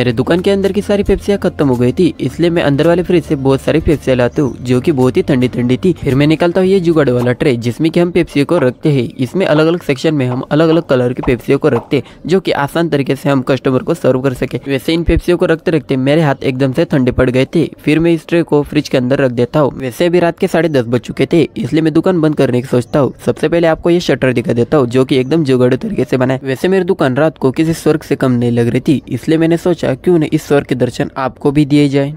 मेरे दुकान के अंदर की सारी पेप्सियाँ खत्म हो गई थी इसलिए मैं अंदर वाले फ्रिज से बहुत सारी पेप्सियाँ लाती हूँ जो कि बहुत ही ठंडी ठंडी थी फिर मैं निकालता हूँ ये जुगाड़ वाला ट्रे जिसमें कि हम पेप्सियों को रखते हैं इसमें अलग अलग सेक्शन में हम अलग अलग कलर की पेप्सियों को रखते हैं जो की आसान तरीके से हम कस्टमर को सर्व कर सके वैसे इन पेप्सियों को रखते रखते मेरे हाथ एकदम से ठंडे पड़ गए थे फिर मैं इस ट्रे को फ्रिज के अंदर रख देता हूँ वैसे अभी रात के साढ़े दस बज चुके थे इसलिए मैं दुकान बंद करने की सोचता हूँ सबसे पहले आपको ये शटर दिखा देता हूँ जो की एकदम जुगाड़ तरीके से बनाए वैसे मेरी दुकान रात को किसी स्वर्ग से कम नहीं लग रही थी इसलिए मैंने सोचा क्यों न ईश्वर के दर्शन आपको भी दिए जाए